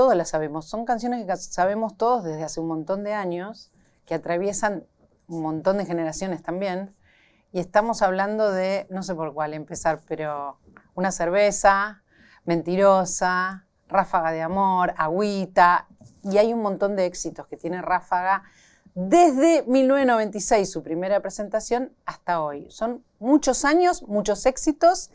Todas las sabemos. Son canciones que sabemos todos desde hace un montón de años, que atraviesan un montón de generaciones también. Y estamos hablando de, no sé por cuál empezar, pero una cerveza, mentirosa, ráfaga de amor, agüita. Y hay un montón de éxitos que tiene Ráfaga desde 1996, su primera presentación, hasta hoy. Son muchos años, muchos éxitos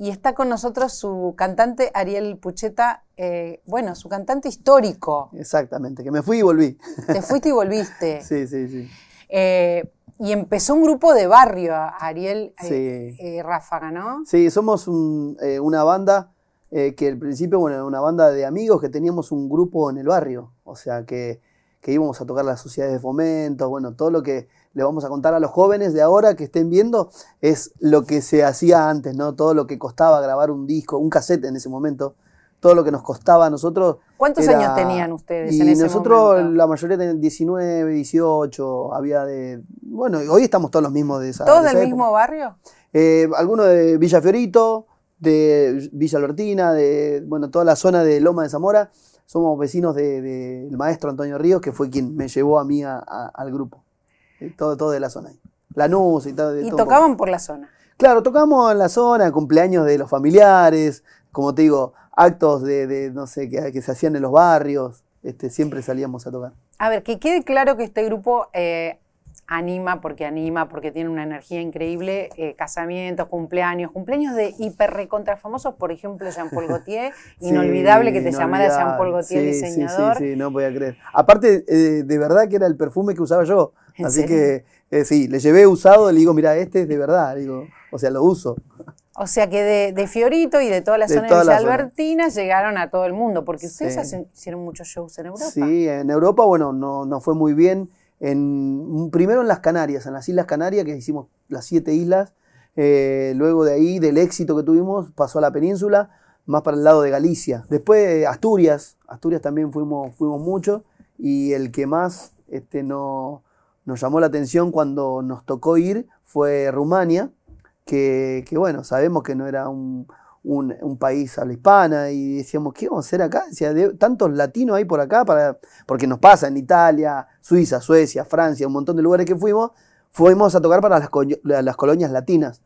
y está con nosotros su cantante Ariel Pucheta, eh, bueno, su cantante histórico. Exactamente, que me fui y volví. Te fuiste y volviste. sí, sí, sí. Eh, y empezó un grupo de barrio, Ariel eh, Ráfaga, ¿no? Sí, somos una banda que al principio, bueno, era una banda de amigos que teníamos un grupo en el barrio, o sea que, que íbamos a tocar las sociedades de fomento, bueno, todo lo que le vamos a contar a los jóvenes de ahora que estén viendo es lo que se hacía antes, ¿no? Todo lo que costaba grabar un disco, un cassette en ese momento, todo lo que nos costaba a nosotros. ¿Cuántos años tenían ustedes en ese nosotros, la mayoría tenían 19, 18, había de. Bueno, hoy estamos todos los mismos de esa. ¿Todos del mismo barrio? Eh, algunos de Villa Fiorito, de Villa Albertina, de bueno, toda la zona de Loma de Zamora. Somos vecinos del maestro Antonio Ríos, que fue quien me llevó a mí al grupo todo, todo de la zona. Lanús y todo. y tocaban por la zona. Claro, tocamos en la zona, cumpleaños de los familiares, como te digo, actos de, no sé, que, se hacían en los barrios, este, siempre salíamos a tocar. A ver, que quede claro que este grupo eh, anima porque anima, porque tiene una energía increíble, eh, casamientos, cumpleaños, cumpleaños de hiper recontra famosos, por ejemplo, Jean-Paul Gaultier, inolvidable que te llamara Jean-Paul Gaultier, diseñador. Sí, sí, sí, no podía creer. Aparte, eh, de verdad que era el perfume que usaba yo, así que eh, sí, le llevé usado, le digo, mira, este es de verdad, digo, o sea, lo uso. O sea que de, de, Fiorito y de toda la zona de Albertina llegaron a todo el mundo, porque ustedes hicieron muchos shows en Europa. Sí, en Europa, bueno, no, no fue muy bien primero en las Canarias, en las Islas Canarias, que hicimos las siete islas, eh, luego de ahí, del éxito que tuvimos, pasó a la península, más para el lado de Galicia. Después eh, Asturias, Asturias también fuimos, fuimos mucho, y el que más este, no, nos llamó la atención cuando nos tocó ir fue Rumania, que, que bueno, sabemos que no era un, un, país país la hispana y decíamos, ¿qué vamos a hacer acá? tantos latinos hay por acá, para, porque nos pasa en Italia, Suiza, Suecia, Francia, un montón de lugares que fuimos, fuimos a tocar para las, colonias latinas.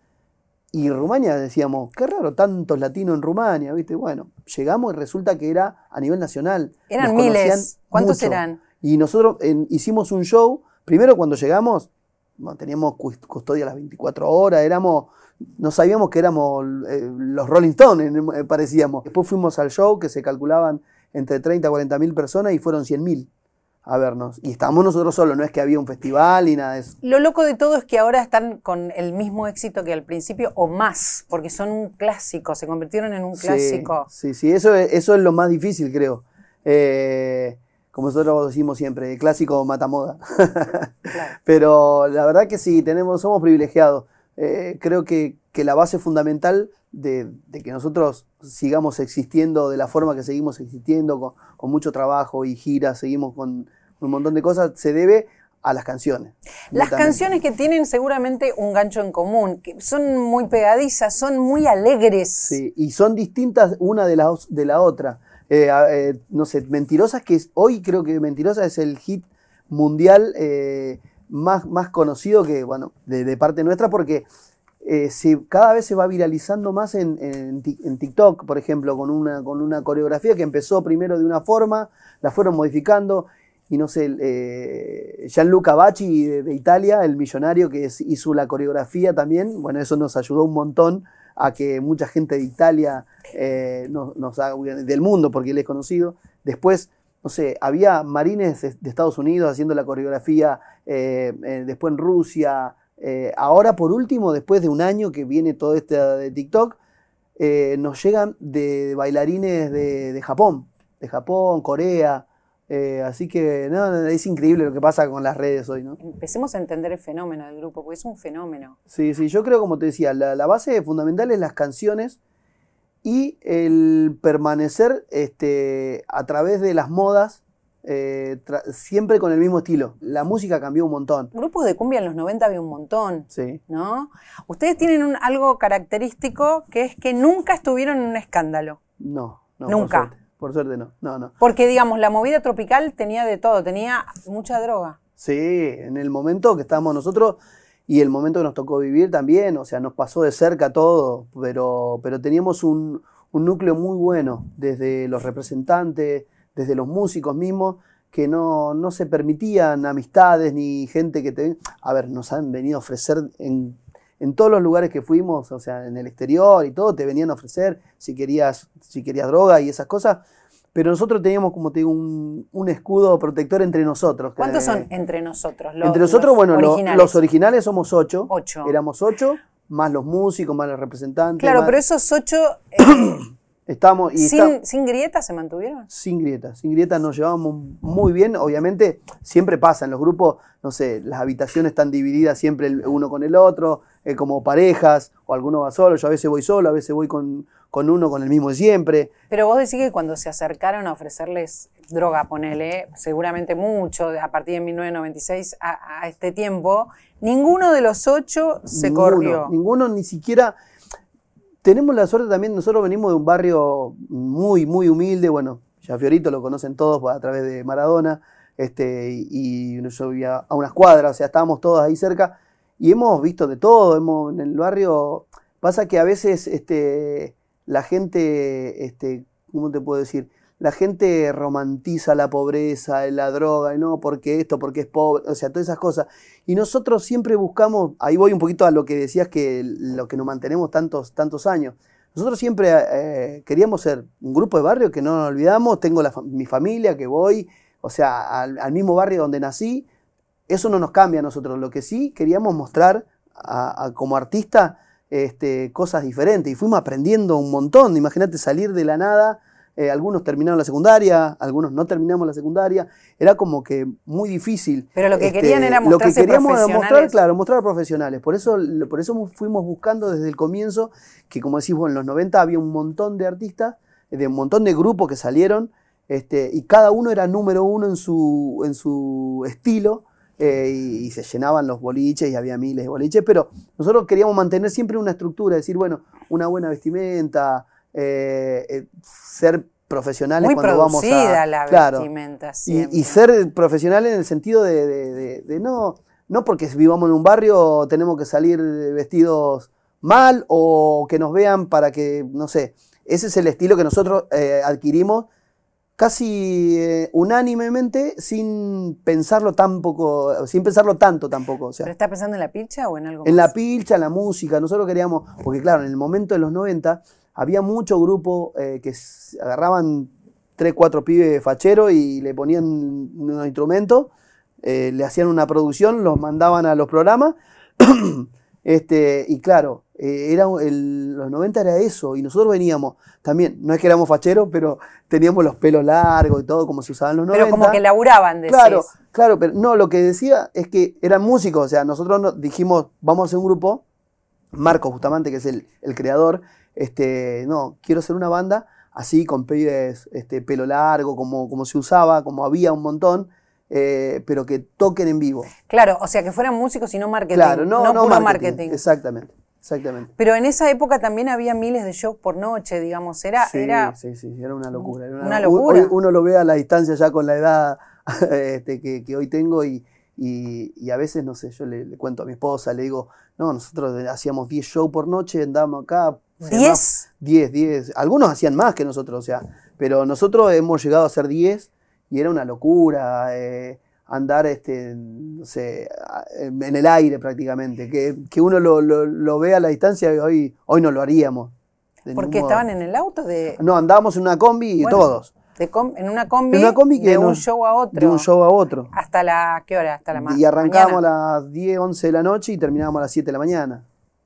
Y Rumania decíamos, qué raro, tantos latinos en Rumania, ¿viste? Bueno, llegamos y resulta que era a nivel nacional. Eran miles. ¿Cuántos eran? Y nosotros hicimos un show, primero cuando llegamos, teníamos custodia las 24 horas, éramos no sabíamos que éramos eh, los Rolling Stones, eh, parecíamos. Después fuimos al show que se calculaban entre 30 a 40 mil personas y fueron 100 mil a vernos. Y estábamos nosotros solos, no es que había un festival y nada de eso. Lo loco de todo es que ahora están con el mismo éxito que al principio o más, porque son un clásico, se convirtieron en un clásico. Sí, sí, eso, es, lo más difícil, creo. Eh, como nosotros decimos siempre, el clásico matamoda. claro. Pero la verdad que sí, tenemos, somos privilegiados. Eh, creo que, la base fundamental de, que nosotros sigamos existiendo de la forma que seguimos existiendo, con, mucho trabajo y giras, seguimos con un montón de cosas, se debe a las canciones. Las canciones que tienen seguramente un gancho en común, que son muy pegadizas, son muy alegres. Sí, y son distintas una de la, otra. Eh, eh, no sé, Mentirosas, que hoy creo que Mentirosas es el hit mundial más, conocido que, bueno, de, parte nuestra, porque eh, cada vez se va viralizando más en, TikTok, por ejemplo, con una, con una coreografía que empezó primero de una forma, la fueron modificando. Y no sé, eh, Gianluca Bacci de, Italia, el millonario que hizo la coreografía también, bueno, eso nos ayudó un montón a que mucha gente de Italia eh, nos, nos haga, del mundo, porque él es conocido. Después, no sé, había marines de Estados Unidos haciendo la coreografía eh, eh, después en Rusia, eh, ahora por último, después de un año que viene todo este de TikTok, nos llegan de, bailarines de, Japón, de Japón, Corea. así que es increíble lo que pasa con las redes hoy. ¿no? Empecemos a entender el fenómeno del grupo, porque es un fenómeno. Sí, sí, yo creo, como te decía, la, base fundamental es las canciones y el permanecer este, a través de las modas eh, siempre con el mismo estilo. La música cambió un montón. Grupos de cumbia en los 90 había un montón, sí. ¿no? Ustedes tienen algo característico que es que nunca estuvieron en un escándalo. No, Nunca. Por suerte, no. Porque, digamos, la movida tropical tenía de todo, tenía mucha droga. Sí, en el momento que estábamos nosotros y el momento que nos tocó vivir también, o sea, nos pasó de cerca todo, pero, pero teníamos un, un núcleo muy bueno, desde los representantes, desde los músicos mismos, que no, se permitían amistades ni gente que te... A ver, nos han venido a ofrecer en, todos los lugares que fuimos, o sea, en el exterior y todo, te venían a ofrecer si querías, si querías droga y esas cosas. Pero nosotros teníamos, como te digo, un, escudo protector entre nosotros. ¿Cuántos son eh, entre nosotros? entre nosotros, bueno, Los, originales somos ocho. Ocho. Éramos ocho, más los músicos, más los representantes. Claro, pero esos ocho... Eh, Estamos, y sin, grietas se mantuvieron? Sin grietas, sin grietas nos llevábamos muy bien. Obviamente, siempre pasa en los grupos, no sé, las habitaciones están divididas siempre uno con el otro, eh, como parejas, o alguno va solo, yo a veces voy solo, a veces voy con, con uno, con el mismo siempre. Pero vos decís que cuando se acercaron a ofrecerles droga, ponele, seguramente mucho, a partir de 1996 a, a este tiempo, ninguno de los ocho se corrió. Ninguno, ni siquiera tenemos la suerte también, nosotros venimos de un barrio muy, muy humilde, bueno, ya Fiorito lo conocen todos a través de Maradona, este, y, yo vivía a unas cuadras, o sea, estábamos todos ahí cerca, y hemos visto de todo, hemos, en el barrio pasa que a veces este, la gente, este, ¿cómo te puedo decir? la gente romantiza la pobreza, la droga, y no, porque esto, porque es pobre, o sea, todas esas cosas. Y nosotros siempre buscamos, ahí voy un poquito a lo que decías que lo que nos mantenemos tantos, tantos años. Nosotros siempre eh, queríamos ser un grupo de barrio que no nos olvidamos, tengo mi familia que voy, o sea, al, mismo barrio donde nací, eso no nos cambia a nosotros. Lo que sí queríamos mostrar como artista este, cosas diferentes y fuimos aprendiendo un montón. Imagínate salir de la nada eh, algunos terminaron la secundaria, algunos no terminamos la secundaria, era como que muy difícil. Pero lo que este, querían era mostrarse Lo que queríamos mostrar, claro, mostrar profesionales. Por eso, por eso fuimos buscando desde el comienzo, que como decís vos, en los 90 había un montón de artistas, de un montón de grupos que salieron, este, y cada uno era número uno en su, en su estilo. Eh, y, y, se llenaban los boliches y había miles de boliches, pero nosotros queríamos mantener siempre una estructura, decir, bueno, una buena vestimenta, eh, eh, ser profesionales cuando vamos a. la vestimenta Y, ser profesional en el sentido de, no. No porque vivamos en un barrio tenemos que salir vestidos mal o que nos vean para que, no sé, ese es el estilo que nosotros eh, adquirimos casi unánimemente sin pensarlo tampoco, sin pensarlo tanto tampoco. O sea, ¿Pero está pensando en la pilcha o en algo en más? En la pilcha, en la música. Nosotros queríamos, porque claro, en el momento de los 90 había mucho grupo eh, que agarraban tres, cuatro pibes fachero y le ponían unos instrumentos, eh, le hacían una producción, los mandaban a los programas. este, y claro, eh, los 90 era eso, y nosotros veníamos también, no es que éramos facheros, pero teníamos los pelos largos y todo como se usaban los 90. Pero como que laburaban, decís. Claro, claro, pero no, lo que decía es que eran músicos, o sea, nosotros dijimos, vamos a hacer un grupo, Marco, justamente, que es el, el creador, este, no, quiero ser una banda así, con este, pelo largo, como, como se usaba, como había un montón. Eh, pero que toquen en vivo. Claro, o sea, que fueran músicos y no marketing. Claro, no, no, marketing, Exactamente. Exactamente. Pero en esa época también había miles de shows por noche, digamos. Era, sí, sí, sí, era una locura. una, locura. uno lo ve a la distancia ya con la edad este, que, hoy tengo y, a veces, no sé, yo le, le, cuento a mi esposa, le digo, no, nosotros hacíamos 10 shows por noche, andábamos acá, 10. 10, 10. Algunos hacían más que nosotros, o sea, pero nosotros hemos llegado a ser 10 y era una locura eh, andar este, no sé, en el aire prácticamente, que, uno lo, lo, ve a la distancia hoy, hoy no lo haríamos. Porque estaban en el auto de... No, andábamos en una combi y todos. De en una combi, de un show a otro. De un show a otro. ¿Hasta la qué hora? Hasta la Y arrancábamos a las 10, 11 de la noche y terminábamos a las 7 de la mañana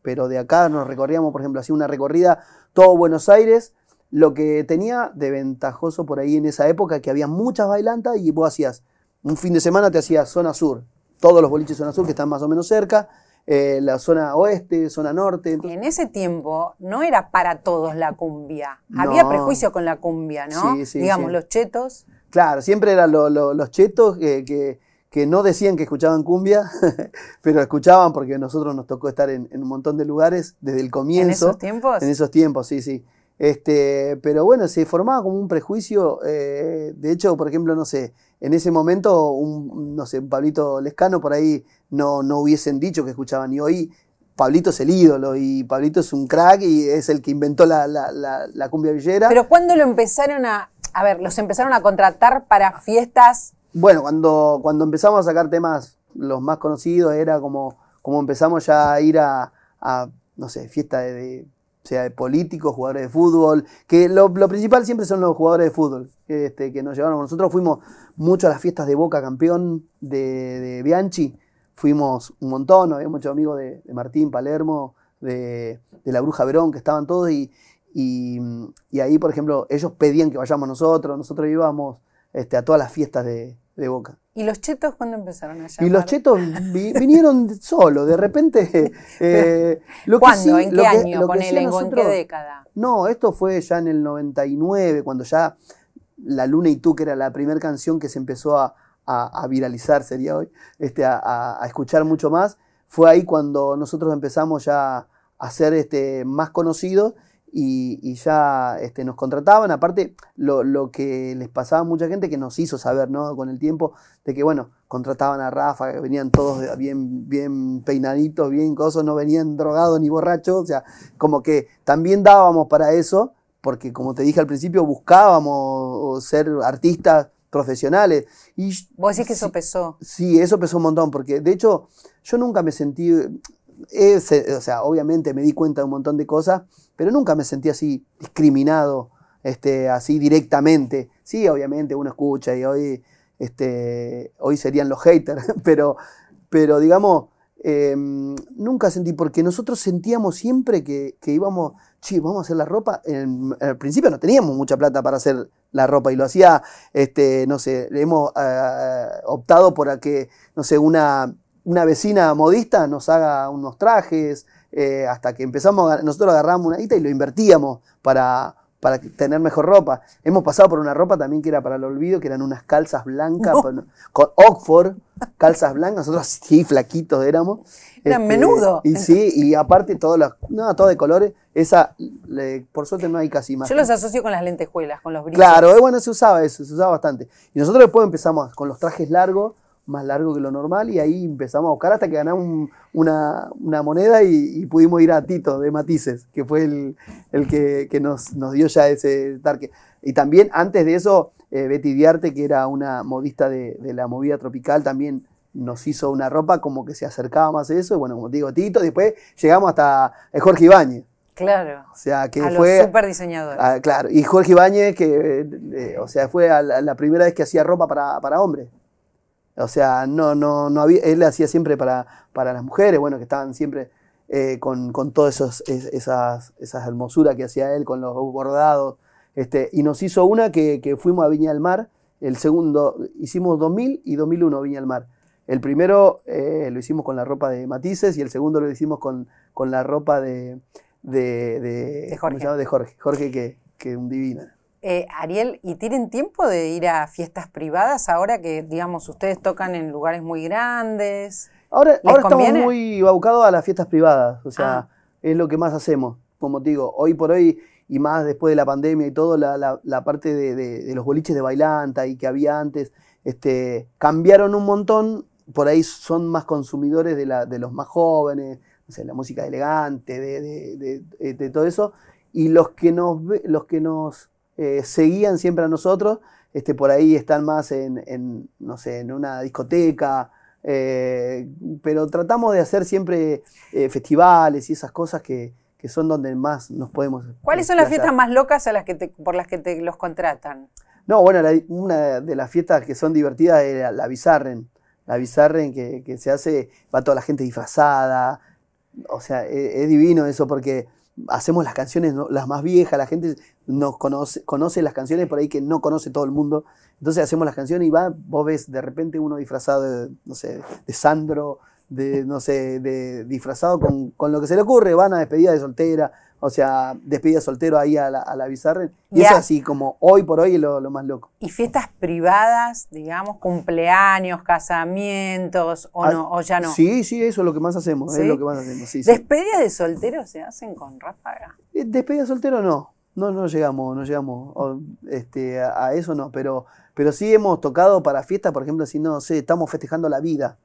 pero de acá nos recorríamos, por ejemplo, hacía una recorrida todo Buenos Aires. Lo que tenía de ventajoso por ahí en esa época, que había muchas bailantas y vos hacías, un fin de semana te hacías zona sur, todos los boliches zona sur que están más o menos cerca, eh, la zona oeste, zona norte. En ese tiempo no era para todos la cumbia. Había prejuicio con la cumbia, ¿no? Sí, sí, Digamos, los chetos. Claro, siempre eran los chetos que que no decían que escuchaban cumbia, pero escuchaban porque a nosotros nos tocó estar en, un montón de lugares desde el comienzo. ¿En esos tiempos? En esos tiempos, sí, sí. Este, pero bueno, se formaba como un prejuicio. Eh, de hecho, por ejemplo, no sé, en ese momento, un, no sé, Pablito Lescano por ahí no, no hubiesen dicho que escuchaban. Y hoy Pablito es el ídolo y Pablito es un crack y es el que inventó la, cumbia villera. Pero cuando lo empezaron a, a ver, los empezaron a contratar para fiestas bueno, cuando, cuando empezamos a sacar temas, los más conocidos, era como, como empezamos ya a ir a, no sé, fiestas de, sea políticos, jugadores de fútbol, que lo, principal siempre son los jugadores de fútbol este, que nos llevaron. Nosotros fuimos mucho a las fiestas de Boca Campeón de, Bianchi, fuimos un montón, había muchos amigos de, Martín Palermo, de, la Bruja Verón, que estaban todos y, y, y, ahí, por ejemplo, ellos pedían que vayamos nosotros, nosotros íbamos este, a todas las fiestas de, Boca. ¿Y los chetos cuándo empezaron a llamar? Y los chetos vinieron solo, de repente. ¿Cuándo? ¿En qué año? ¿En qué década? No, esto fue ya en el 99, cuando ya La Luna y tú, que era la primera canción que se empezó a, viralizar, sería hoy, este, a, escuchar mucho más. Fue ahí cuando nosotros empezamos ya a ser este, más conocidos y, ya este, nos contrataban. Aparte, lo, que les pasaba a mucha gente que nos hizo saber ¿no? con el tiempo, de que, bueno, contrataban a Rafa, que venían todos bien, bien peinaditos, bien cosas no venían drogados ni borrachos, o sea, como que también dábamos para eso, porque como te dije al principio, buscábamos ser artistas profesionales. Y Vos decís que eso pesó. Sí, eso pesó un montón, porque de hecho yo nunca me sentí, eh, o sea, obviamente me di cuenta de un montón de cosas, pero nunca me sentí así discriminado, este, así directamente. Sí, obviamente uno escucha y hoy, este, hoy serían los haters, pero, pero digamos, em, nunca sentí, porque nosotros sentíamos siempre que, íbamos, sí, vamos a hacer la ropa. En, principio no teníamos mucha plata para hacer la ropa y lo hacía, este, no sé, hemos eh, optado por que, no sé, una, una vecina modista nos haga unos trajes. Eh, hasta que empezamos, nosotros agarramos una guita y lo invertíamos para, tener mejor ropa. Hemos pasado por una ropa también que era para el olvido, que eran unas calzas blancas con Oxford, calzas blancas, nosotros sí, flaquitos éramos. Eran este, menudo. Y sí, y aparte todo, las no, todo de colores, esa, por suerte no hay casi más. Yo los asocio con las lentejuelas, con los brillos. Claro, eh, bueno, se usaba eso, se usaba bastante. Y nosotros después empezamos con los trajes largos, más largo que lo normal y ahí empezamos a buscar hasta que ganamos una, moneda y, pudimos ir a Tito de Matices, que fue el, que, nos, dio ya ese tarque. Y también antes de eso, eh, Betty Diarte, que era una modista de, la movida tropical, también nos hizo una ropa como que se acercaba más a eso. Y bueno, como digo, Tito, después llegamos hasta eh, Jorge Ibáñez. Claro. O sea, que a fue. super diseñador. Ah, claro. Y Jorge Ibáñez, que, eh, o sea, fue la, primera vez que hacía ropa para, para hombres. O sea, no, no, no había, él hacía siempre para, las mujeres, bueno, que estaban siempre eh, con, con todas esas, esas hermosuras que hacía él, con los bordados. Este, y nos hizo una que, fuimos a Viña del Mar, el segundo, hicimos 2000 y 2001 Viña del Mar. El primero eh, lo hicimos con la ropa de Matices y el segundo lo hicimos con, la ropa de, de, de, de Jorge. Jorge, que, que un divino. Eh, Ariel, ¿y tienen tiempo de ir a fiestas privadas ahora que, digamos, ustedes tocan en lugares muy grandes? Ahora, estamos muy abocados a las fiestas privadas, o sea, ah. es lo que más hacemos. Como digo, hoy por hoy y más después de la pandemia y todo, la, parte de, los boliches de bailanta y que había antes, este, cambiaron un montón, por ahí son más consumidores de, los más jóvenes, o sea, la música elegante, de, todo eso, y los que nos, los que nos eh, seguían siempre a nosotros, este, por ahí están más en, no sé, en una discoteca, eh, pero tratamos de hacer siempre eh, festivales y esas cosas que, son donde más nos podemos... ¿Cuáles son las fiestas más locas a las que por las que te los contratan? No, bueno, una de las fiestas que son divertidas es la, Bizarren. La Bizarren que, que, se hace, va toda la gente disfrazada. O sea, e, es divino eso porque hacemos las canciones, las más viejas, la gente nos conoce, conoce las canciones por ahí que no conoce todo el mundo. Entonces hacemos las canciones y va, vos ves de repente uno disfrazado de, no sé, de Sandro, de, no sé, de disfrazado con, con lo que se le ocurre, van a despedida de soltera, o sea, despedida soltero ahí a la, a la Bizarre. Y eso así, como hoy por hoy es lo, más loco. ¿Y fiestas privadas, digamos, cumpleaños, casamientos o, ah, no, ya no? Sí, sí, eso es lo que más hacemos. lo que más hacemos ¿Despedidas de soltero se hacen con ráfaga? Eh, despedida soltero no. No, no llegamos, no llegamos este, a, eso no, pero, pero sí hemos tocado para fiestas, por ejemplo, si no sé, estamos festejando la vida.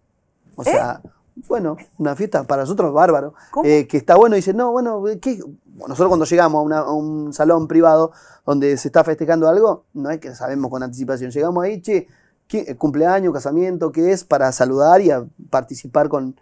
O ¿Eh? sea, bueno, una fiesta para nosotros bárbaro. Eh, que está bueno, y dice, no, bueno, nosotros cuando llegamos a, un salón privado donde se está festejando algo, no es que sabemos con anticipación, llegamos ahí, che, eh, cumpleaños, casamiento, ¿qué es? Para saludar y a participar con,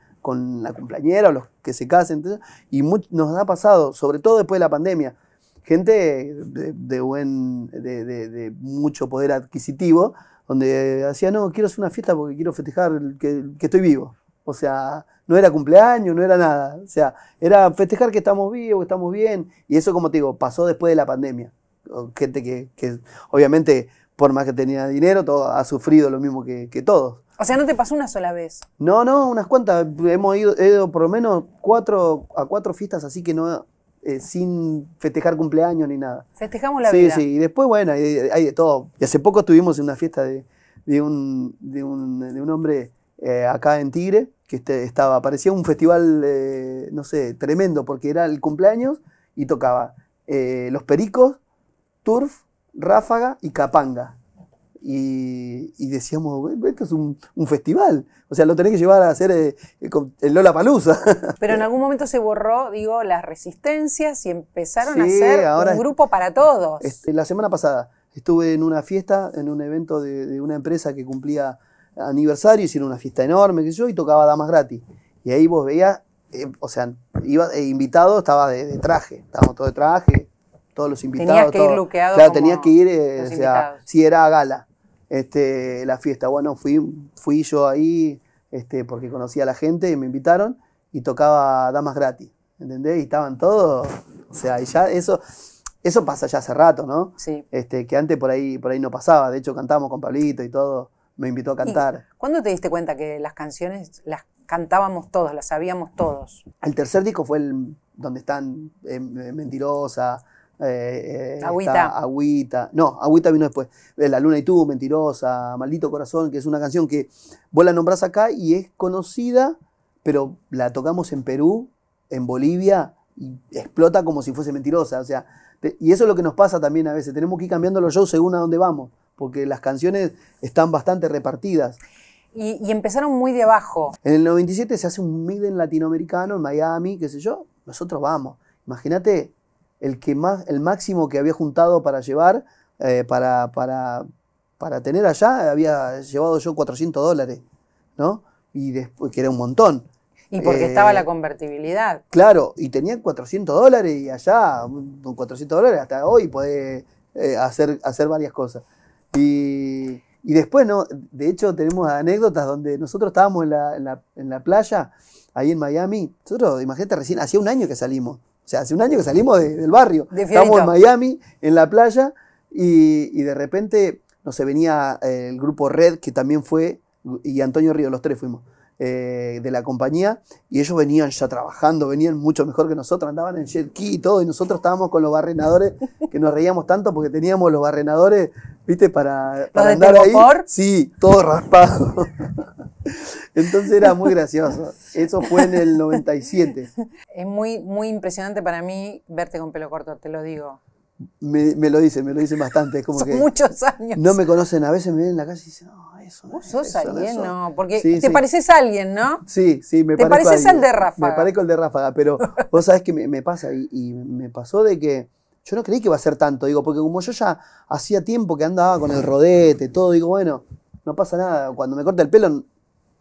la cumpleañera o los que se casen. y nos ha pasado, sobre todo después de la pandemia, gente de, buen, de, mucho poder adquisitivo, donde hacía, no, quiero hacer una fiesta porque quiero festejar que estoy vivo. O sea, no era cumpleaños, no era nada. O sea, era festejar que estamos vivos, que estamos bien. Y eso, como te digo, pasó después de la pandemia. Gente que, obviamente, por más que tenía dinero, todo, ha sufrido lo mismo que, que todos. O sea, no te pasó una sola vez. No, no, unas cuantas. Hemos ido, por lo menos cuatro, a cuatro fiestas, así que no, eh, sin festejar cumpleaños ni nada. Festejamos la vida. Sí, sí, y después, bueno, hay, de todo. Y hace poco estuvimos en una fiesta de, de, un, hombre eh, acá en Tigre, que este estaba, parecía un festival, eh, no sé, tremendo, porque era el cumpleaños y tocaba eh, Los Pericos, Turf, Ráfaga y Capanga. Y, decíamos, esto es un, festival, o sea, lo tenés que llevar a hacer el eh, Lola Palusa. Pero en algún momento se borró, digo, las resistencias y empezaron a ser un grupo para todos. Este, la semana pasada estuve en una fiesta, en un evento de una empresa que cumplía aniversario, hicieron una fiesta enorme, que yo, y tocaba damas gratis. Y ahí vos veías, eh, o sea, iba, eh, invitado estaba de, traje, estábamos todos de traje, todos los invitados. Tenías que todo, ir Claro, tenías que ir, eh, o sea, si era gala este, la fiesta. Bueno, fui, fui yo ahí este, porque conocía a la gente y me invitaron y tocaba damas gratis, ¿entendés? Y estaban todos, o sea, ya eso... Eso pasa ya hace rato, ¿no? Sí. Este, que antes por ahí, por ahí no pasaba. De hecho, cantamos con Pablito y todo me invitó a cantar. ¿Cuándo te diste cuenta que las canciones las cantábamos todos, las sabíamos todos? El tercer disco fue el donde están eh, eh, Mentirosa. Eh, eh agüita. No, Agüita vino después. La Luna y tú, Mentirosa, Maldito Corazón, que es una canción que vos la nombrás acá y es conocida, pero la tocamos en Perú, en Bolivia, y explota como si fuese mentirosa. O sea, y eso es lo que nos pasa también a veces. Tenemos que ir cambiando los shows según a dónde vamos porque las canciones están bastante repartidas. Y, empezaron muy de abajo. En el 97 se hace un Miden latinoamericano en Miami, qué sé yo, nosotros vamos. Imagínate el, el máximo que había juntado para llevar, eh, para, tener allá, había llevado yo 400 dólares, ¿no? Y después, que era un montón. Y porque estaba eh, la convertibilidad. Claro, y tenía 400 dólares y allá, con 400 dólares hasta hoy puede eh, hacer, hacer varias cosas. Y, y después, ¿no? De hecho, tenemos anécdotas donde nosotros estábamos en la, en la, playa, ahí en Miami. Nosotros, imagínate, recién hacía un año que salimos. O sea, hace un año que salimos del barrio. Estábamos en Miami, en la playa, y, de repente, no se venía eh, el grupo Red, que también fue, y Antonio Río, los tres fuimos. Eh, de la compañía y ellos venían ya trabajando, venían mucho mejor que nosotros, andaban en jet key y todo, y nosotros estábamos con los barrenadores, que nos reíamos tanto porque teníamos los barrenadores, viste, para, para andar ahí. Sí, todo raspado. Entonces era muy gracioso. Eso fue en el 97. Es muy, muy impresionante para mí verte con pelo corto, te lo digo me, lo dicen, me lo dicen bastante. como que muchos años. No me conocen, a veces me ven en la calle y dicen, no, ah, eso no. Vos sos alguien, no, porque te pareces a alguien, ¿no? Sí, sí, me ¿Te Me pareces al de Ráfaga. Me parezco al de Ráfaga, pero vos sabés que me, pasa y, me pasó de que yo no creí que iba a ser tanto, digo, porque como yo ya hacía tiempo que andaba con el rodete, todo, digo, bueno, no pasa nada, cuando me corta el pelo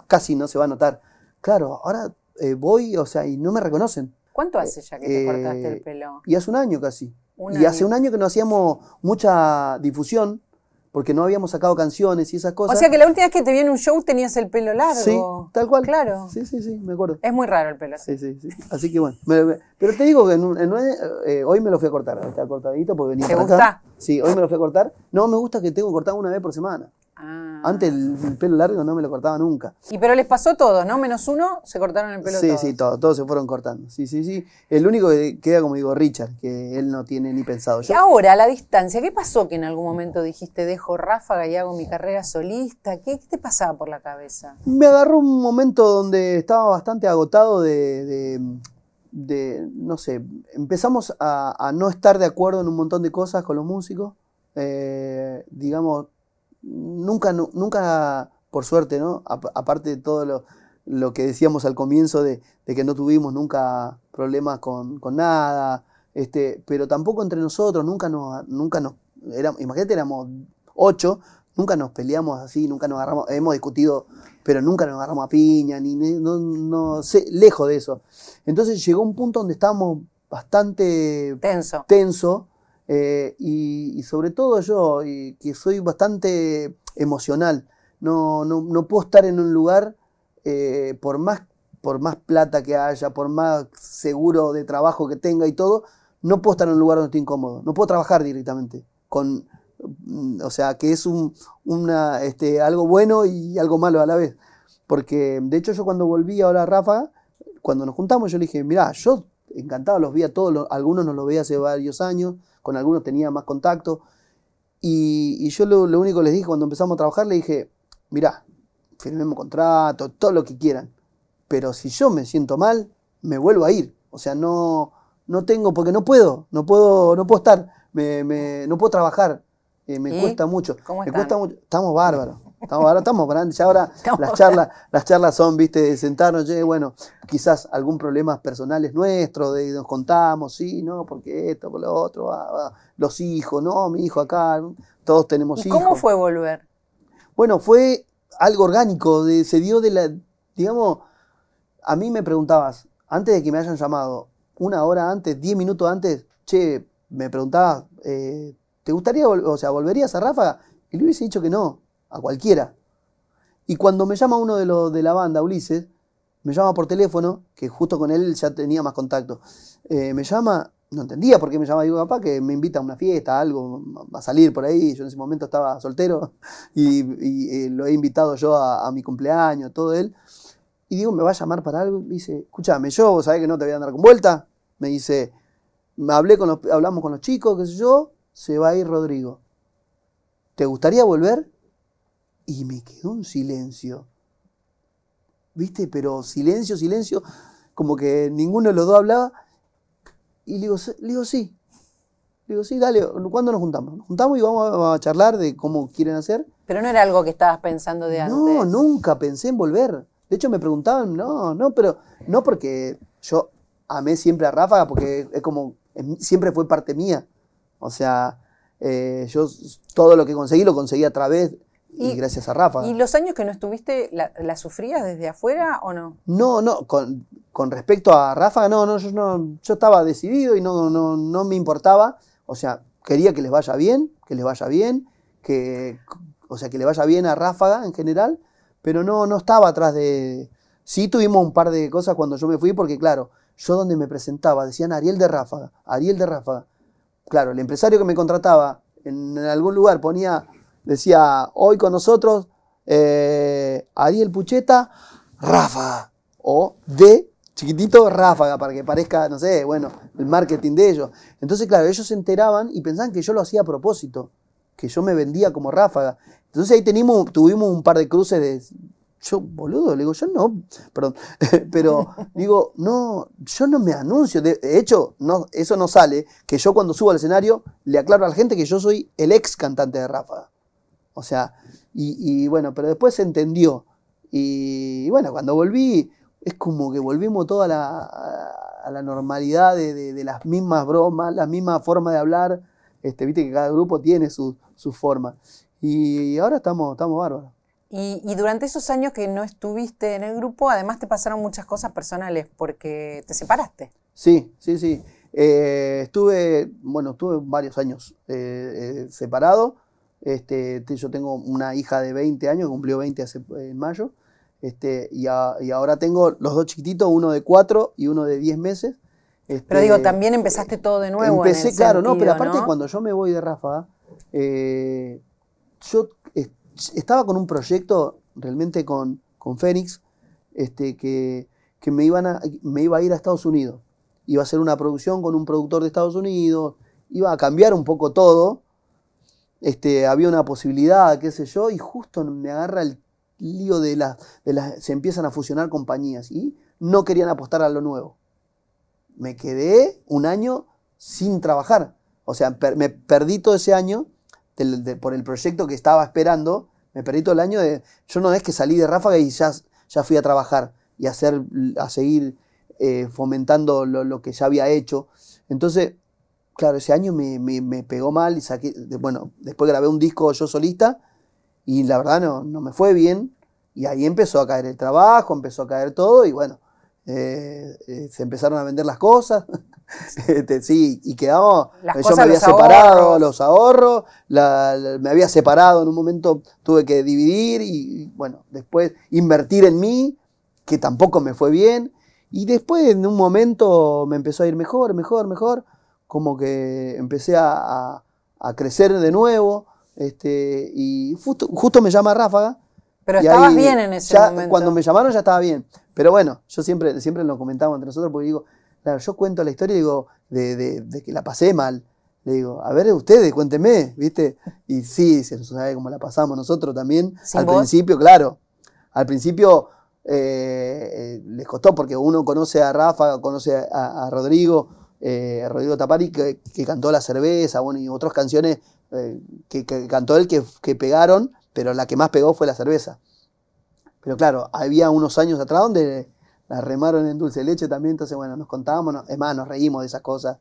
casi no se va a notar. Claro, ahora eh, voy, o sea, y no me reconocen. ¿Cuánto hace ya que te eh, cortaste el pelo? Y hace un año casi y hace un año que no hacíamos mucha difusión porque no habíamos sacado canciones y esas cosas. O sea que la última vez que te vi en un show tenías el pelo largo. Sí, tal cual. Claro. Sí, sí, sí, me acuerdo. Es muy raro el pelo. Sí, sí, sí. Así que bueno. pero te digo que eh, hoy me lo fui a cortar. Está cortadito porque venía ¿Te gusta? Sí, hoy me lo fui a cortar. No, me gusta que tengo cortado una vez por semana. Ah. Antes el, pelo largo no me lo cortaba nunca. Y pero les pasó todo, ¿no? Menos uno se cortaron el pelo Sí, todos. sí, todos, se fueron cortando. Sí, sí, sí. El único que queda, como digo, Richard, que él no tiene ni pensado. Y ahora, a la distancia, ¿qué pasó que en algún momento dijiste dejo ráfaga y hago mi carrera solista? ¿Qué, te pasaba por la cabeza? Me agarró un momento donde estaba bastante agotado de, de no sé, empezamos a, no estar de acuerdo en un montón de cosas con los músicos. Eh, digamos, nunca, nunca, por suerte, ¿no? aparte de todo lo, que decíamos al comienzo de, que no tuvimos nunca problemas con, nada, este, pero tampoco entre nosotros, nunca nos, nunca imagínate, éramos ocho, nunca nos peleamos así, nunca nos agarramos, hemos discutido, pero nunca nos agarramos a piña, ni, no, no sé, lejos de eso. Entonces llegó un punto donde estábamos bastante tenso, tenso eh, y, sobre todo yo, y que soy bastante emocional, no, no, no puedo estar en un lugar eh, por, más, por más plata que haya, por más seguro de trabajo que tenga y todo, no puedo estar en un lugar donde estoy incómodo, no puedo trabajar directamente. Con, mm, o sea, que es un, una, este, algo bueno y algo malo a la vez. Porque de hecho yo cuando volví ahora a rafa cuando nos juntamos yo le dije, mirá, yo encantado los vi a todos, algunos nos los veía hace varios años, con algunos tenía más contacto. Y, yo lo, único que les dije cuando empezamos a trabajar, le dije, mirá, firmemos contrato, todo lo que quieran, pero si yo me siento mal, me vuelvo a ir. O sea, no, no tengo, porque no puedo, no puedo, no puedo estar, me, no puedo trabajar, eh, me cuesta mucho. me cuesta mucho. Estamos bárbaros ahora estamos grandes, ya ahora las charlas, las charlas son, viste, sentarnos, che, bueno, quizás algún problema personal es nuestro, de, nos contamos, sí, no, porque esto, por lo otro, ah, ah, los hijos, no, mi hijo acá, todos tenemos ¿Y hijos. ¿Cómo fue volver? Bueno, fue algo orgánico, se dio de la, digamos, a mí me preguntabas, antes de que me hayan llamado, una hora antes, diez minutos antes, che, me preguntabas, eh, ¿te gustaría, o sea, volverías a Rafa? Y le hubiese dicho que no a cualquiera. Y cuando me llama uno de los de la banda, Ulises, me llama por teléfono, que justo con él ya tenía más contacto. Eh, me llama, no entendía por qué me llama, digo, papá, que me invita a una fiesta, algo, a salir por ahí. Yo en ese momento estaba soltero y, eh, lo he invitado yo a, mi cumpleaños, todo él. Y digo, ¿me va a llamar para algo? dice, escúchame, yo, sabes que no te voy a dar con vuelta? Me dice, me hablé con hablamos con los chicos, qué sé yo, se va a ir Rodrigo. ¿Te gustaría volver? Y me quedó un silencio. ¿Viste? Pero silencio, silencio, como que ninguno de los dos hablaba. Y le digo, le digo sí. Le digo, sí, dale, ¿cuándo nos juntamos? Nos juntamos y vamos a, charlar de cómo quieren hacer. Pero no era algo que estabas pensando de antes. No, nunca pensé en volver. De hecho, me preguntaban, no, no, pero no porque yo amé siempre a Ráfaga, porque es como, siempre fue parte mía. O sea, eh, yo todo lo que conseguí lo conseguí a través y, gracias a Rafa. ¿Y los años que no estuviste, la, sufrías desde afuera o no? No, no, con, respecto a Rafa, no, no, yo no, yo estaba decidido y no, no, no me importaba. O sea, quería que les vaya bien, que les vaya bien, que, o sea, que le vaya bien a Ráfaga en general, pero no, no estaba atrás de... Sí tuvimos un par de cosas cuando yo me fui, porque claro, yo donde me presentaba decían Ariel de Ráfaga, Ariel de Ráfaga. Claro, el empresario que me contrataba en algún lugar ponía Decía, hoy con nosotros, eh, Ariel Pucheta, Rafa. O de chiquitito ráfaga para que parezca, no sé, bueno, el marketing de ellos. Entonces, claro, ellos se enteraban y pensaban que yo lo hacía a propósito, que yo me vendía como ráfaga. Entonces ahí tuvimos un par de cruces de. Yo, boludo, le digo, yo no, perdón, pero digo, no, yo no me anuncio. De, hecho, no, eso no sale, que yo cuando subo al escenario le aclaro a la gente que yo soy el ex cantante de Ráfaga. O sea, y, bueno, pero después se entendió. Y, bueno, cuando volví, es como que volvimos toda la, a la normalidad de, las mismas bromas, la misma forma de hablar. Este, Viste que cada grupo tiene su, forma. Y ahora estamos, estamos bárbaros. Y, durante esos años que no estuviste en el grupo, además te pasaron muchas cosas personales porque te separaste. Sí, sí, sí. Eh, estuve, bueno, estuve varios años eh, eh, separado. Este, yo tengo una hija de 20 años, cumplió 20 en mayo, este, y, ahora tengo los dos chiquititos, uno de 4 y uno de 10 meses. Este, pero digo, también empezaste todo de nuevo. Empecé, claro, no, pero aparte cuando yo me voy de Rafa, eh, yo eh, estaba con un proyecto realmente con, con Fénix, que, que me, iban a, me iba a ir a Estados Unidos. Iba a hacer una producción con un productor de Estados Unidos, iba a cambiar un poco todo, este, había una posibilidad, qué sé yo, y justo me agarra el lío de las... De se empiezan a fusionar compañías y no querían apostar a lo nuevo. Me quedé un año sin trabajar. O sea, me perdí todo ese año por el proyecto que estaba esperando. Me perdí todo el año de... Yo no es que salí de Ráfaga y ya, ya fui a trabajar y a, hacer, a seguir eh, fomentando lo, lo que ya había hecho. Entonces, claro, ese año me, pegó mal y saqué, bueno, después grabé un disco yo solista y la verdad no, no me fue bien y ahí empezó a caer el trabajo, empezó a caer todo y bueno, eh, eh, se empezaron a vender las cosas, este, y quedamos, yo me había separado los ahorros, me había separado en un momento, tuve que dividir y bueno, después invertir en mí, que tampoco me fue bien. Y después en un momento me empezó a ir mejor, mejor, mejor como que empecé a, crecer de nuevo. Este, y justo, me llama Ráfaga. Pero estabas bien en ese momento. Cuando me llamaron ya estaba bien. Pero bueno, yo siempre, siempre lo comentaba entre nosotros porque digo, claro, yo cuento la historia digo, de, que la pasé mal. Le digo, a ver ustedes, cuéntenme, ¿viste? Y sí, se nos sabe cómo la pasamos nosotros también. Al principio, claro. Al principio eh, eh, les costó porque uno conoce a Ráfaga, conoce a Rodrigo, eh, Rodrigo Tapari, que, cantó La Cerveza, bueno, y otras canciones eh, que, cantó él que, pegaron, pero la que más pegó fue La Cerveza. Pero claro, había unos años atrás donde la remaron en dulce leche también, entonces bueno, nos contábamos, es más, nos reímos de esas cosas,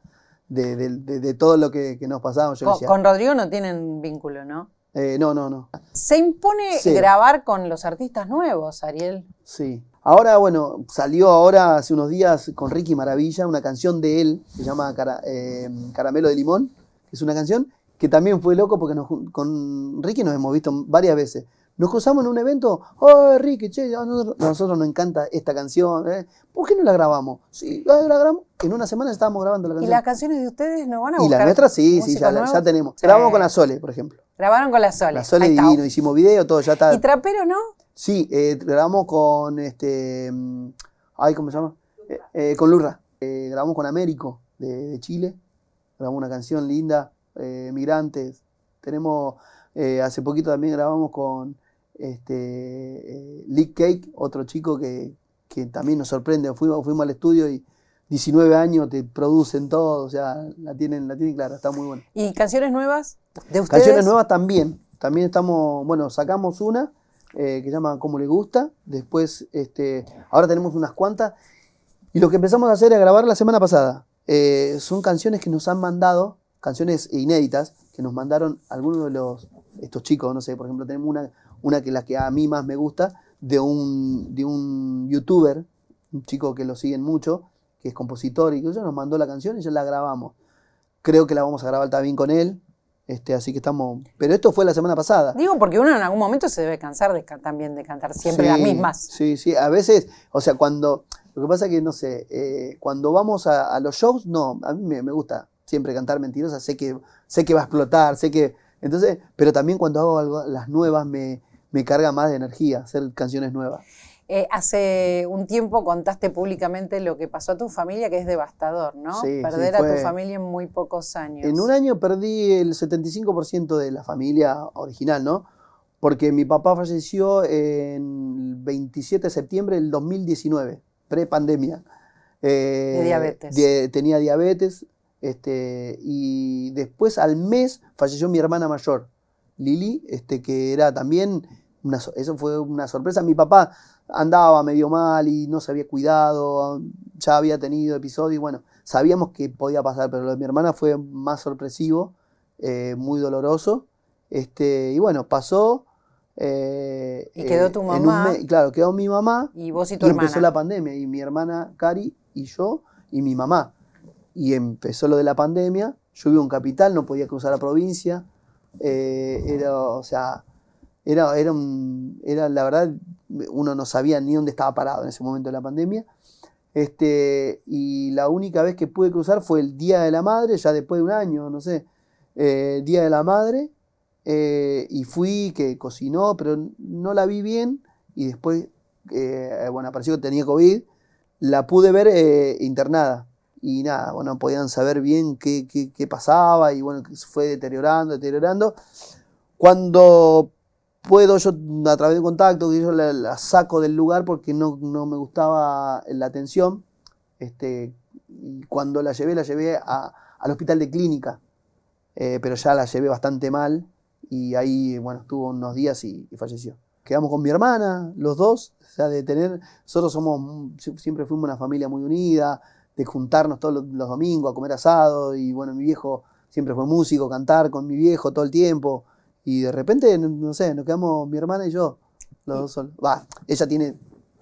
de, todo lo que, nos pasaba. con, Rodrigo no tienen vínculo, ¿no? Eh, no, no, no. Se impone grabar con los artistas nuevos, Ariel. Sí. Ahora, bueno, salió ahora hace unos días con Ricky Maravilla una canción de él que se llama eh, Caramelo de Limón, que es una canción que también fue loco porque con Ricky nos hemos visto varias veces. Nos cruzamos en un evento, oh Ricky, che, a nosotros, nos encanta esta canción, ¿eh? ¿por qué no la grabamos? Sí, la grabamos, en una semana estábamos grabando la canción. ¿Y las canciones de ustedes nos van a buscar? Y las nuestras sí, sí, ya, ya tenemos. Grabamos con la Sole, por ejemplo. Grabaron con la Sole. La Sole divino, hicimos video, todo ya está. ¿Y trapero no? Sí, eh, grabamos con este. Mm, ay, ¿cómo se llama? Eh, eh, con Lurra. grabamos con Américo de, Chile. Grabamos una canción linda, Migrantes. Tenemos. hace poquito también grabamos con este, Lee Cake, otro chico que, también nos sorprende. Fuimos, fuimos al estudio y. 19 años te producen todo, o sea, la tienen, la tienen clara, está muy buena. ¿Y canciones nuevas de ustedes? Canciones nuevas también. También estamos, bueno, sacamos una, eh, que llama Como le gusta. Después, este, ahora tenemos unas cuantas. Y lo que empezamos a hacer es grabar la semana pasada. Eh, son canciones que nos han mandado, canciones inéditas, que nos mandaron algunos de los, estos chicos, no sé, por ejemplo, tenemos una, una que la que a mí más me gusta, de un, de un youtuber, un chico que lo siguen mucho, que es compositor y que nos mandó la canción y ya la grabamos. Creo que la vamos a grabar también con él, este, así que estamos. Pero esto fue la semana pasada. Digo, porque uno en algún momento se debe cansar de también de cantar siempre las mismas. Sí, sí. A veces, o sea, cuando. Lo que pasa es que, no sé, eh, cuando vamos a, los shows, no, a mí me, gusta siempre cantar mentirosa, sé que, sé que va a explotar, sé que. Entonces, pero también cuando hago algo, las nuevas me, me carga más de energía hacer canciones nuevas. Eh, hace un tiempo contaste públicamente lo que pasó a tu familia, que es devastador, ¿no? Perder a tu familia en muy pocos años. En un año perdí el 75% de la familia original, ¿no? Porque mi papá falleció el 27 de septiembre del 2019, pre-pandemia. de eh, diabetes. tenía diabetes. Este, y después al mes falleció mi hermana mayor, Lili, este, que era también, eso fue una sorpresa. Mi papá andaba medio mal y no se había cuidado, ya había tenido episodios, bueno, sabíamos que podía pasar, pero lo de mi hermana fue más sorpresivo, eh, muy doloroso. Este, y bueno, pasó. Eh, y quedó eh, tu mamá. claro, quedó mi mamá. Y vos y tu y Empezó la pandemia, y mi hermana Cari y yo y mi mamá. Y empezó lo de la pandemia. Yo vivo en capital, no podía cruzar la provincia. era, o sea, era, era, la verdad, uno no sabía ni dónde estaba parado en ese momento de la pandemia. Este, y la única vez que pude cruzar fue el Día de la Madre, ya después de un año, no sé, eh, Día de la Madre, eh, y fui, que cocinó, pero no la vi bien, y después, eh, bueno, apareció que tenía COVID, la pude ver internada, y nada, bueno, podían saber bien qué, pasaba, y bueno, se fue deteriorando, deteriorando. Cuando puedo yo a través de contacto, que yo la, saco del lugar porque no, me gustaba la atención. Este, cuando la llevé, la llevé al hospital de clínica, eh, pero ya la llevé bastante mal y ahí, bueno, estuvo unos días y, falleció. Quedamos con mi hermana, los dos, o sea, de tener, nosotros somos, siempre fuimos una familia muy unida, de juntarnos todos los, los domingos a comer asado y bueno, mi viejo siempre fue músico, cantar con mi viejo todo el tiempo. Y de repente, no sé, nos quedamos mi hermana y yo, los dos solos. Va, ella tiene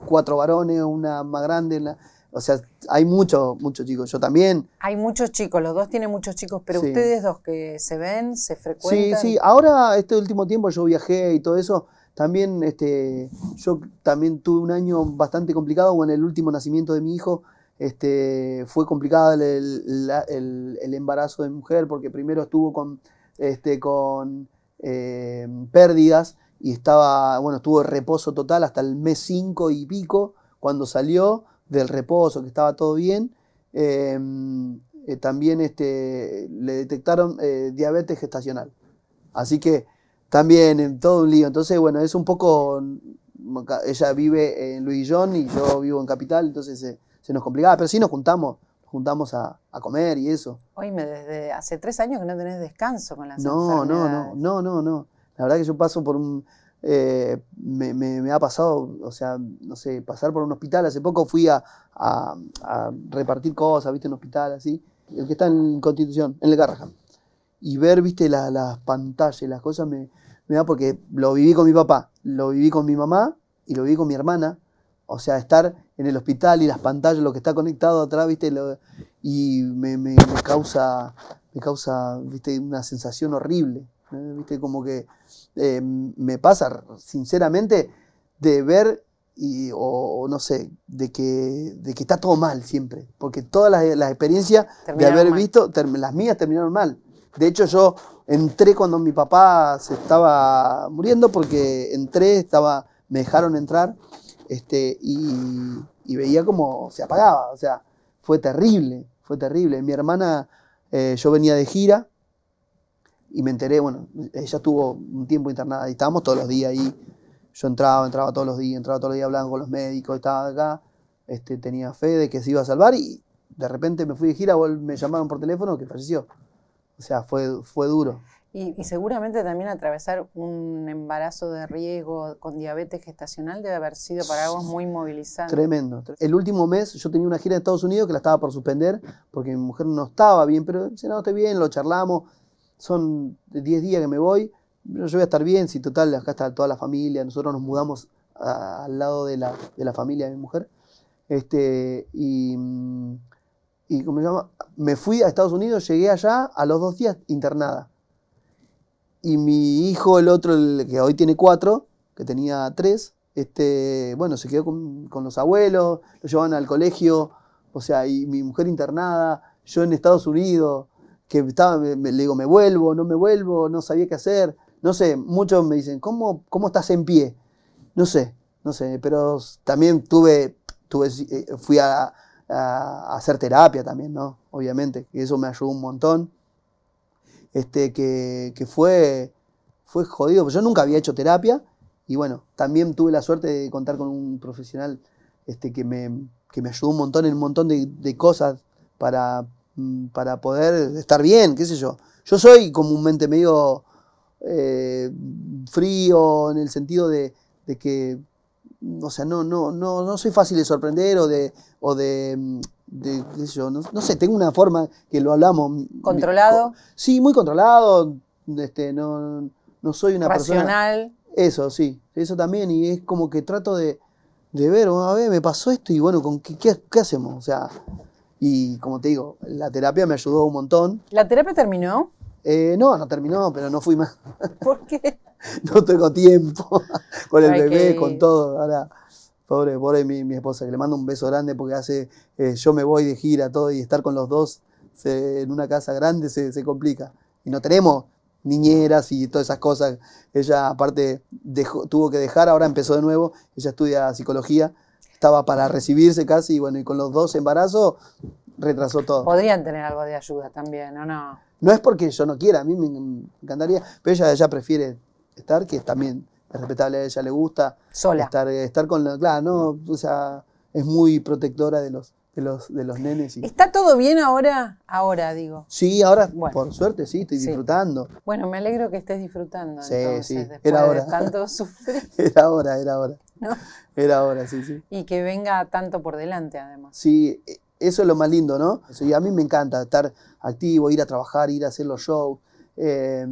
cuatro varones, una más grande. o sea, hay muchos, muchos chicos. Yo también. Hay muchos chicos, los dos tienen muchos chicos, pero ustedes dos que se ven, se frecuentan. Sí, sí, ahora este último tiempo yo viajé y todo eso. También, este, yo también tuve un año bastante complicado con el último nacimiento de mi hijo. Este, fue complicado el, embarazo de mujer porque primero estuvo con, este, con eh, pérdidas y estaba, bueno, estuvo reposo total hasta el mes 5 y pico, cuando salió del reposo, que estaba todo bien. Em, eh, también este, le detectaron eh, diabetes gestacional. Así que también en todo un lío. Entonces, bueno, es un poco. Ella vive en Luis John y yo vivo en Capital, entonces se nos complicaba, pero si nos juntamos juntamos a, comer y eso. oye desde hace tres años que no tenés descanso con las no, No, no, no, no, no. La verdad que yo paso por un... Eh, me, ha pasado, o sea, no sé, pasar por un hospital. Hace poco fui a, repartir cosas, viste, en un hospital así. El que está en Constitución, en el Garrahan. Y ver, viste, las pantallas, las cosas me, me da porque lo viví con mi papá, lo viví con mi mamá y lo viví con mi hermana o sea, estar en el hospital y las pantallas, lo que está conectado atrás, ¿viste? y me, causa, me causa, ¿viste? Una sensación horrible, ¿viste? Como que eh, me pasa, sinceramente, de ver, y, o, no sé, de que, de que está todo mal siempre, porque todas las, experiencias de haber visto, las mías terminaron mal. De hecho, yo entré cuando mi papá se estaba muriendo, porque entré, estaba, me dejaron entrar este, y, veía cómo se apagaba, o sea, fue terrible, fue terrible. Mi hermana, eh, yo venía de gira y me enteré, bueno, ella estuvo un tiempo internada y estábamos todos los días ahí. Yo entraba, entraba todos los días, entraba todos los días hablando con los médicos, estaba acá, este, tenía fe de que se iba a salvar y de repente me fui de gira, me llamaron por teléfono que falleció. O sea, fue, fue duro. Y, seguramente también atravesar un embarazo de riesgo con diabetes gestacional debe haber sido para vos muy movilizante. Tremendo. El último mes yo tenía una gira en Estados Unidos que la estaba por suspender porque mi mujer no estaba bien, pero se no, estoy bien, lo charlamos. Son 10 días que me voy. Yo voy a estar bien, si total, acá está toda la familia. Nosotros nos mudamos al lado de la, familia de mi mujer. Este, y, mm, y se llama, me fui a Estados Unidos, llegué allá, a los dos días internada y mi hijo, el otro, el que hoy tiene cuatro, que tenía tres, este, bueno, se quedó con, los abuelos, lo llevaban al colegio, o sea, y mi mujer internada, yo en Estados Unidos, que estaba, me, le digo, me vuelvo, no me vuelvo, no sabía qué hacer, no sé, muchos me dicen, ¿cómo, cómo estás en pie? No sé, no sé, pero también tuve, tuve eh, fui a, hacer terapia también, ¿no? Obviamente, eso me ayudó un montón. Este, que, fue, fue jodido. Yo nunca había hecho terapia y bueno, también tuve la suerte de contar con un profesional este, que, me, me ayudó un montón en un montón de, cosas para, mm, para poder estar bien, qué sé yo. Yo soy comúnmente medio eh, frío en el sentido de que Mm, o sea, no, no, no, no soy fácil de sorprender o de, o de, mm, yo, no, sé, tengo una forma que lo hablamos. ¿Controlado? sí, muy controlado, este, no, no soy una Racional. persona... Eso, sí, eso también, y es como que trato de, ver, oh, a ver, me pasó esto y bueno, ¿con qué, hacemos? O sea, y como te digo, la terapia me ayudó un montón. ¿La terapia terminó? Eh, no, no terminó, pero no fui más. ¿Por qué? no tengo tiempo con el bebé, con todo. Ahora, pobre, pobre mi, mi, esposa, que le mando un beso grande porque hace, eh, yo me voy de gira, todo, y estar con los dos en una casa grande se, complica. Y no tenemos niñeras y todas esas cosas. Ella, aparte, tuvo que dejar, ahora empezó de nuevo, ella estudia psicología, estaba para recibirse casi, y bueno, y con los dos embarazos retrasó todo. Podrían tener algo de ayuda también, ¿o no? No es porque yo no quiera, a mí me encantaría, pero ella, ella prefiere estar, que también es respetable, a ella le gusta. Estar, estar con la. Claro, no, o sea, es muy protectora de los, de los, de los nenes. Y... ¿Está todo bien ahora? Ahora, digo. Sí, ahora, por suerte, sí, estoy disfrutando. Bueno, me alegro que estés disfrutando. Sí, sí, después era De tanto sufrir. era hora, era ahora Era sí, sí. Y que venga tanto por delante, además. Sí, eso es lo más lindo, ¿no? Sí, a mí me encanta estar activo, ir a trabajar, ir a hacer los shows, eh,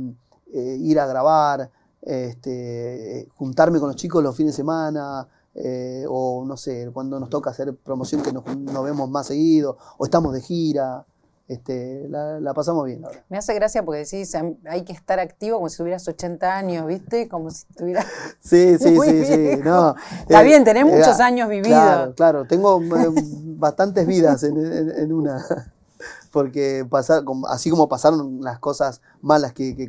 eh, ir a grabar, este, juntarme con los chicos los fines de semana, eh, o no sé, cuando nos toca hacer promoción que nos, vemos más seguido, o estamos de gira. Este, la, pasamos bien. Me hace gracia porque decís, hay que estar activo como si tuvieras 80 años, ¿viste? Como si tuvieras... Sí, sí, sí, sí. No, Está bien, tenés eh, muchos ah, años vividos. Claro, tengo eh, bastantes vidas en, una. Porque pasar, así como pasaron las cosas malas que, que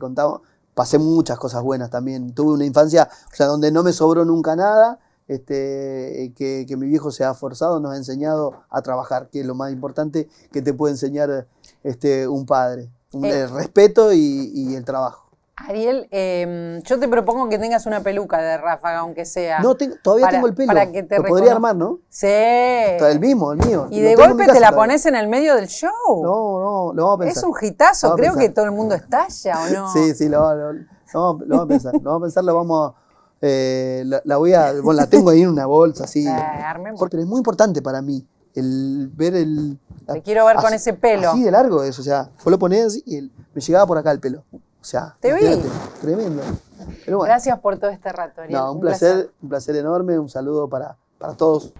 pasé muchas cosas buenas también. Tuve una infancia, o sea, donde no me sobró nunca nada, este, eh, que, mi viejo se ha forzado, nos ha enseñado a trabajar, que es lo más importante que te puede enseñar este, un padre. Eh, el respeto y el trabajo. Ariel, em, yo te propongo que tengas una peluca de ráfaga, aunque sea. No, todavía tengo el pelo. Para que te Lo podría armar, ¿no? Sí. el mismo, el mío. Y de golpe te la ¿eh? pones en el medio del show. No, no, lo vamos a pensar. Es un hitazo, creo que todo el mundo estalla, ¿o no? Sí, sí, lo, vamos a pensar. lo vamos a pensar, lo vamos a. Eh, la, voy a. Bueno, la tengo ahí en una bolsa, así. Eh, porque es muy importante para mí el ver el. Te quiero ver con ese pelo. Sí, de largo eso, o sea, vos lo ponés así y me llegaba por acá el pelo te vi. Tremendo. Gracias por todo este rato, un, placer, un placer enorme, un saludo para, para todos.